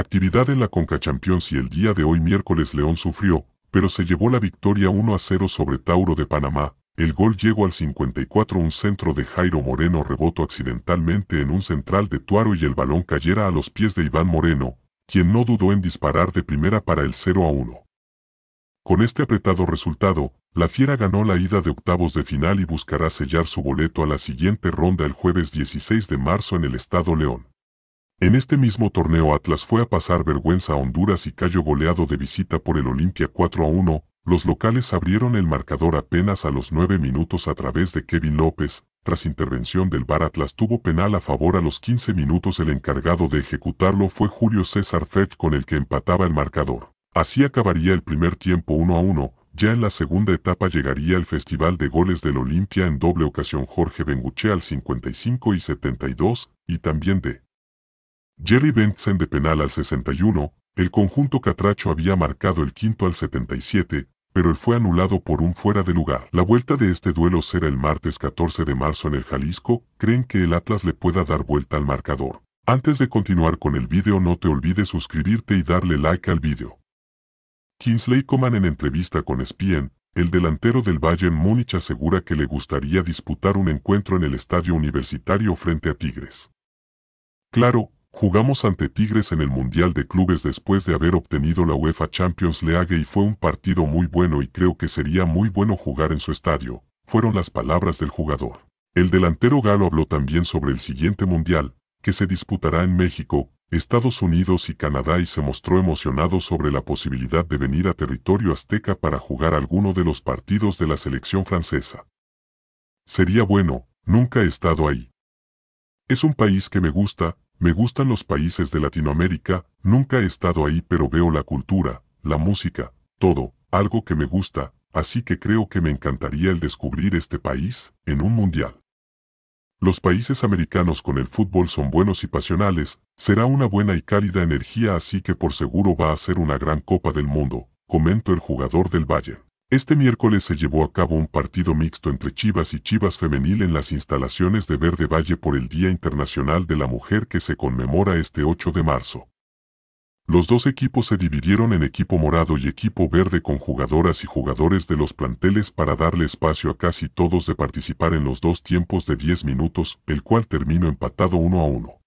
Actividad en la Conca Champions y el día de hoy miércoles León sufrió, pero se llevó la victoria 1 a 0 sobre Tauro de Panamá. El gol llegó al 54 un centro de Jairo Moreno rebotó accidentalmente en un central de Tuaro y el balón cayera a los pies de Iván Moreno, quien no dudó en disparar de primera para el 0 a 1. Con este apretado resultado, la Fiera ganó la ida de octavos de final y buscará sellar su boleto a la siguiente ronda el jueves 16 de marzo en el Estado León. En este mismo torneo Atlas fue a pasar vergüenza a Honduras y cayó goleado de visita por el Olimpia 4 a 1, los locales abrieron el marcador apenas a los 9 minutos a través de Kevin López, tras intervención del VAR Atlas tuvo penal a favor a los 15 minutos el encargado de ejecutarlo fue Julio César Fett con el que empataba el marcador. Así acabaría el primer tiempo 1 a 1, ya en la segunda etapa llegaría el Festival de Goles del Olimpia en doble ocasión Jorge Benguche al 55 y 72, y también de Jerry Benson de penal al 61, el conjunto catracho había marcado el quinto al 77, pero él fue anulado por un fuera de lugar. La vuelta de este duelo será el martes 14 de marzo en el Jalisco, creen que el Atlas le pueda dar vuelta al marcador. Antes de continuar con el video no te olvides suscribirte y darle like al video. Kingsley Coman en entrevista con e Spien, el delantero del Bayern Múnich asegura que le gustaría disputar un encuentro en el estadio universitario frente a Tigres. Claro, Jugamos ante Tigres en el Mundial de Clubes después de haber obtenido la UEFA Champions League y fue un partido muy bueno y creo que sería muy bueno jugar en su estadio, fueron las palabras del jugador. El delantero galo habló también sobre el siguiente Mundial, que se disputará en México, Estados Unidos y Canadá y se mostró emocionado sobre la posibilidad de venir a territorio azteca para jugar alguno de los partidos de la selección francesa. Sería bueno, nunca he estado ahí. Es un país que me gusta, me gustan los países de Latinoamérica, nunca he estado ahí pero veo la cultura, la música, todo, algo que me gusta, así que creo que me encantaría el descubrir este país en un mundial. Los países americanos con el fútbol son buenos y pasionales, será una buena y cálida energía así que por seguro va a ser una gran Copa del Mundo, comento el jugador del Bayern. Este miércoles se llevó a cabo un partido mixto entre Chivas y Chivas Femenil en las instalaciones de Verde Valle por el Día Internacional de la Mujer que se conmemora este 8 de marzo. Los dos equipos se dividieron en equipo morado y equipo verde con jugadoras y jugadores de los planteles para darle espacio a casi todos de participar en los dos tiempos de 10 minutos, el cual terminó empatado 1 a 1.